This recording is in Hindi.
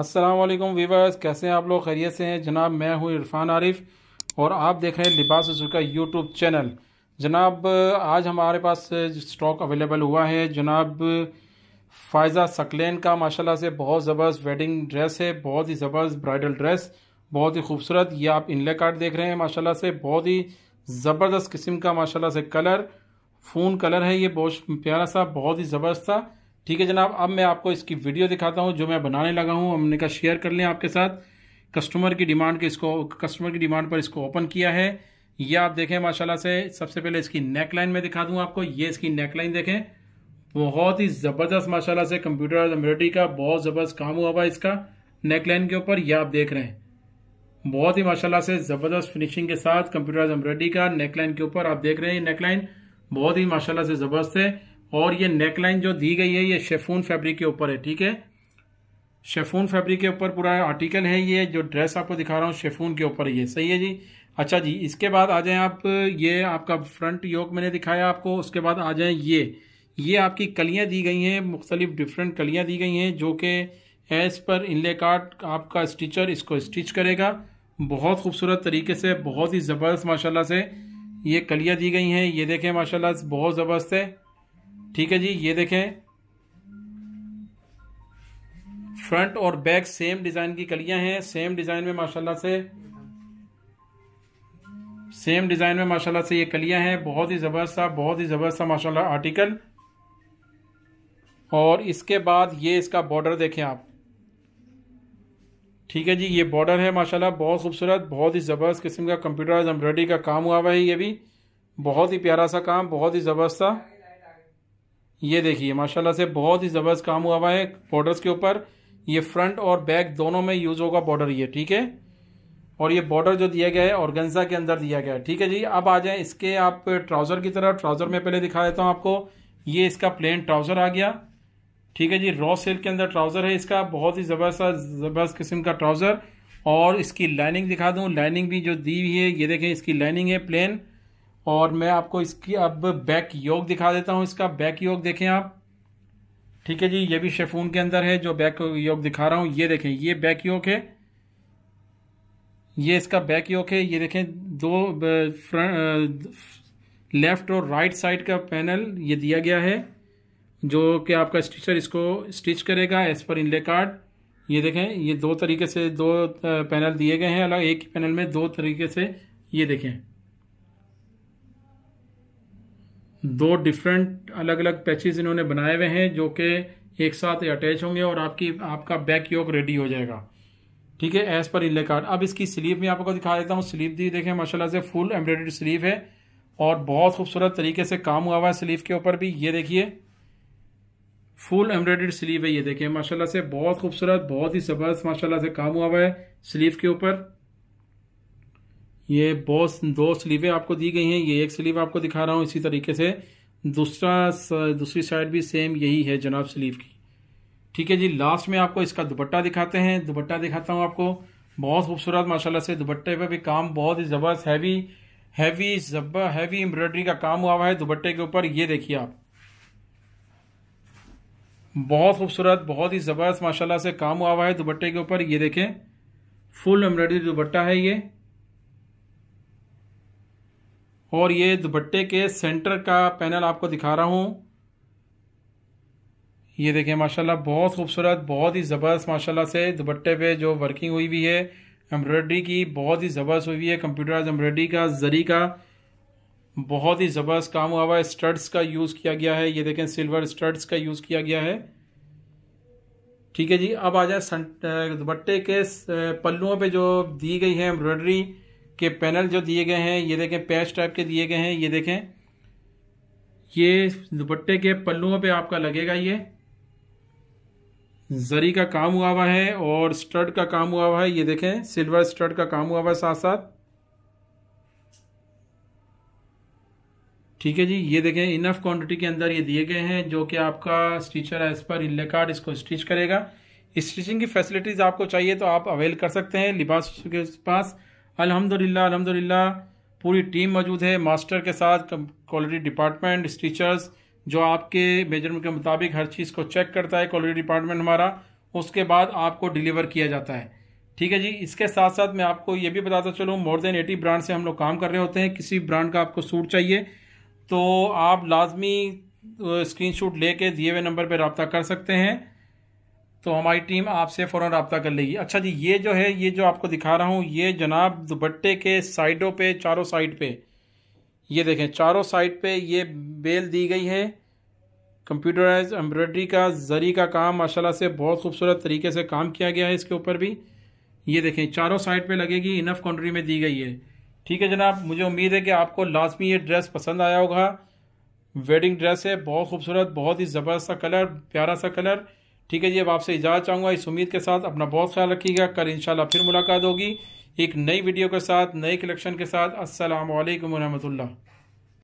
अस्सलाम वालेकुम वीवर्स कैसे हैं आप लोग खैरियत से हैं जनाब मैं हूं इरफान आरिफ और आप देख रहे हैं लिबास ससुर का यूट्यूब चैनल जनाब आज हमारे पास स्टॉक अवेलेबल हुआ है जनाब फायज़ा सकलेन का माशाल्लाह से बहुत ज़बरदस्त वेडिंग ड्रेस है बहुत ही ज़बरदस्त ब्राइडल ड्रेस बहुत ही खूबसूरत ये आप इनले कार्ड देख रहे हैं माशाल्लाह से बहुत ही ज़बरदस्त किस्म का माशाल्लाह से कलर फ़ोन कलर है ये बहुत प्यारा सा बहुत ही ज़बरदस्त था ठीक है जनाब अब मैं आपको इसकी वीडियो दिखाता हूँ जो मैं बनाने लगा हूँ हमने कहा शेयर कर लें आपके साथ कस्टमर की डिमांड के इसको कस्टमर की डिमांड पर इसको ओपन किया है ये आप देखें माशाल्लाह से सबसे पहले इसकी नेकलाइन में दिखा दूँ आपको ये इसकी नेकलाइन देखें बहुत ही ज़बरदस्त माशाला से कंप्यूटर एम्ब्रॉयडरी का बहुत ज़बरदस्त काम हुआ हुआ इसका लाइन के ऊपर ये आप देख रहे हैं बहुत ही माशाला से ज़बरदस्त फिनिशिंग के साथ कंप्यूटर एम्ब्रॉयडरी का नेक लाइन के ऊपर आप देख रहे हैं ये नेक लाइन बहुत ही माशाला से ज़बरदस्त है और ये नेकलाइन जो दी गई है ये शेफून फैब्रिक के ऊपर है ठीक है शेफून फैब्रिक के ऊपर पूरा आर्टिकल है ये जो ड्रेस आपको दिखा रहा हूँ शेफून के ऊपर ये सही है जी अच्छा जी इसके बाद आ जाए आप ये आपका फ्रंट योग मैंने दिखाया आपको उसके बाद आ जाएं ये ये आपकी कलियाँ दी गई हैं मुख्तलिफ डिफरेंट कलियाँ दी गई हैं जो कि एज पर इनले काट आपका स्टिचर इसको स्टिच करेगा बहुत खूबसूरत तरीके से बहुत ही ज़बरदस्त माशाल्लाह से ये कलियाँ दी गई हैं ये देखें माशाल्लाह बहुत ज़बरदस्त है ठीक है जी ये देखें फ्रंट और बैक सेम डिज़ाइन की कलियां हैं सेम डिज़ाइन में माशाल्लाह से सेम डिज़ाइन में माशाल्लाह से ये कलियां हैं बहुत ही ज़बरदस्त बहुत ही ज़बरदस्त माशाल्लाह आर्टिकल और इसके बाद ये इसका बॉर्डर देखें आप ठीक है जी ये बॉर्डर है माशाल्लाह बहुत खूबसूरत बहुत ही ज़बरदस्त किस्म का कंप्यूटराइज एम्ब्रॉयडरी का काम हुआ हुआ है ये भी बहुत ही प्यारा सा काम बहुत ही ज़बरदस्त था ये देखिए माशाल्लाह से बहुत ही ज़बरदस्त काम हुआ हुआ है बॉर्डर्स के ऊपर ये फ्रंट और बैक दोनों में यूज़ होगा बॉर्डर ये ठीक है और ये बॉर्डर जो दिया गया है गंजा के अंदर दिया गया है ठीक है जी अब आ जाए इसके आप ट्राउज़र की तरह ट्राउज़र में पहले दिखा देता हूँ आपको ये इसका प्लेन ट्राउज़र आ गया ठीक है जी रॉ सिल्क के अंदर ट्राउज़र है इसका बहुत ही ज़बरदस्त ज़बरदस्त किस्म का ट्राउज़र और इसकी लाइनिंग दिखा दूँ लाइनिंग भी जो दी हुई है ये देखें इसकी लाइनिंग है प्लेन और मैं आपको इसकी अब बैक योग दिखा देता हूँ इसका बैक योग देखें आप ठीक है जी ये भी शेफून के अंदर है जो बैक योग दिखा रहा हूँ ये देखें ये बैक योग है ये इसका बैक योग है ये देखें दो फ्रंट लेफ्ट और राइट साइड का पैनल ये दिया गया है जो कि आपका स्टिचर इसको स्टिच करेगा एज पर इनले कार्ड ये देखें ये दो तरीके से दो पैनल दिए गए हैं अलग एक ही पैनल में दो तरीके से ये देखें दो डिफरेंट अलग अलग पैचेज इन्होंने बनाए हुए हैं जो कि एक साथ अटैच होंगे और आपकी आपका बैक योग रेडी हो जाएगा ठीक है एज पर इले कार्ड अब इसकी स्लीव में आपको दिखा देता हूँ स्लीव दी देखें माशाला से फुल एम्ब्रॉयड स्लीव है और बहुत खूबसूरत तरीके से काम हुआ हुआ है स्लीव के ऊपर भी ये देखिए फुल एम्ब्रॉयड स्लीव है ये देखिए माशाला से बहुत खूबसूरत बहुत ही ज़बरदस्त माशाला से काम हुआ हुआ है स्लीव के ऊपर ये बहुत दो स्लीवें आपको दी गई हैं ये एक स्लीव आपको दिखा रहा हूँ इसी तरीके से दूसरा दूसरी साइड भी सेम यही है जनाब स्लीव की ठीक है जी लास्ट में आपको इसका दुपट्टा दिखाते हैं दुपट्टा दिखाता हूँ आपको बहुत खूबसूरत माशाल्लाह से दुपट्टे पे भी काम बहुत ही ज़बरदस्त हैवी हैवी जब्बा हैवी एम्ब्रॉयडरी का काम हुआ हुआ है दुपट्टे के ऊपर ये देखिए आप बहुत खूबसूरत बहुत ही ज़बरदस्त माशाल्लाह से काम हुआ हुआ है दुपट्टे के ऊपर ये देखें फुल एम्ब्रॉयडरी दुपट्टा है ये और ये दुपट्टे के सेंटर का पैनल आपको दिखा रहा हूँ ये देखें माशाल्लाह बहुत खूबसूरत बहुत ही ज़बरदस्त माशाल्लाह से दुपट्टे पे जो वर्किंग हुई हुई है एम्ब्रॉयडरी की बहुत ही ज़बरदस्त हुई हुई है कंप्यूटराइज एम्ब्रॉयडरी का जरी का बहुत ही ज़बरदस्त काम हुआ हुआ है स्टड्स का यूज़ किया गया है ये देखें सिल्वर स्टड्स का यूज़ किया गया है ठीक है जी अब आ जाए दुपट्टे के पल्लुओं पर जो दी गई है एम्ब्रॉयडरी के पैनल जो दिए गए हैं ये देखें पैच टाइप के दिए गए हैं ये देखें ये दुपट्टे के पल्लुओं पे आपका लगेगा ये जरी का काम हुआ हुआ है और स्टड का काम हुआ हुआ है ये देखें सिल्वर स्टड का काम हुआ हुआ है साथ साथ ठीक है जी ये देखें इनफ क्वांटिटी के अंदर ये दिए गए हैं जो कि आपका स्टीचर एज पर इले कार्ड इसको स्टिच करेगा स्टिचिंग की फैसिलिटीज़ आपको चाहिए तो आप अवेल कर सकते हैं लिबास के पास अल्हम्दुलिल्लाह अल्हम्दुलिल्लाह पूरी टीम मौजूद है मास्टर के साथ क्वालिटी डिपार्टमेंट टीचर्स जो आपके मेजरमेंट के मुताबिक हर चीज़ को चेक करता है क्वालिटी डिपार्टमेंट हमारा उसके बाद आपको डिलीवर किया जाता है ठीक है जी इसके साथ साथ मैं आपको ये भी बताता चलूँ मोर देन एटी ब्रांड से हम लोग काम कर रहे होते हैं किसी ब्रांड का आपको सूट चाहिए तो आप लाजमी स्क्रीन ले कर दिए हुए नंबर पर रबता कर सकते हैं तो हमारी टीम आपसे फ़ौर रबता कर लेगी अच्छा जी ये जो है ये जो आपको दिखा रहा हूँ ये जनाब दुपट्टे के साइडों पे चारों साइड पे ये देखें चारों साइड पे ये बेल दी गई है कंप्यूटराइज एम्ब्रॉयडरी का जरी का काम माशाल्लाह से बहुत खूबसूरत तरीके से काम किया गया है इसके ऊपर भी ये देखें चारों साइड पे लगेगी इनफ कंट्री में दी गई है ठीक है जनाब मुझे उम्मीद है कि आपको लाजमी ये ड्रेस पसंद आया होगा वेडिंग ड्रेस है बहुत खूबसूरत बहुत ही ज़बरदस्त सा कलर प्यारा सा कलर ठीक है जी अब आपसे इजाज़त चाहूँगा इस उम्मीद के साथ अपना बहुत ख्याल रखिएगा कल इंशाल्लाह फिर मुलाकात होगी एक नई वीडियो के साथ नए कलेक्शन के साथ असल वरहमल